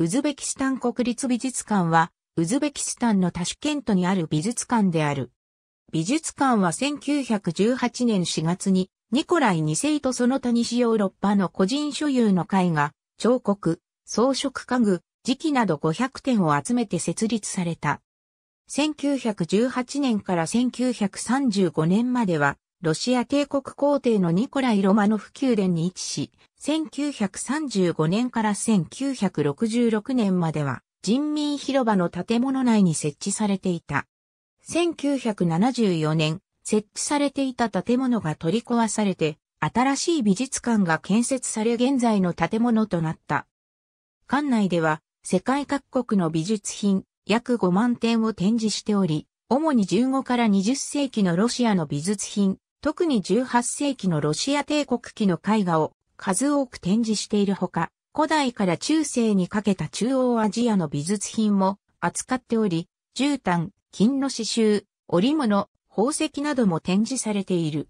ウズベキスタン国立美術館は、ウズベキスタンのタシュケントにある美術館である。美術館は1918年4月に、ニコライ2世とその他西ヨーロッパの個人所有の絵画、彫刻、装飾家具、磁器など500点を集めて設立された。1918年から1935年までは、ロシア帝国皇帝のニコライ・ロマノフ宮殿に位置し、1935年から1966年までは人民広場の建物内に設置されていた。1974年、設置されていた建物が取り壊されて、新しい美術館が建設され現在の建物となった。館内では世界各国の美術品約5万点を展示しており、主に15から20世紀のロシアの美術品、特に18世紀のロシア帝国期の絵画を数多く展示しているほか、古代から中世にかけた中央アジアの美術品も扱っており、絨毯、金の刺繍、織物、宝石なども展示されている。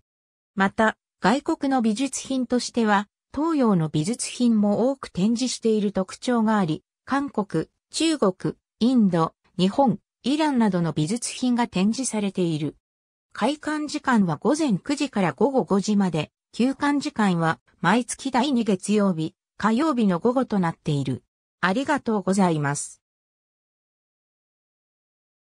また、外国の美術品としては、東洋の美術品も多く展示している特徴があり、韓国、中国、インド、日本、イランなどの美術品が展示されている。開館時間は午前9時から午後5時まで、休館時間は毎月第2月曜日、火曜日の午後となっている。ありがとうございます。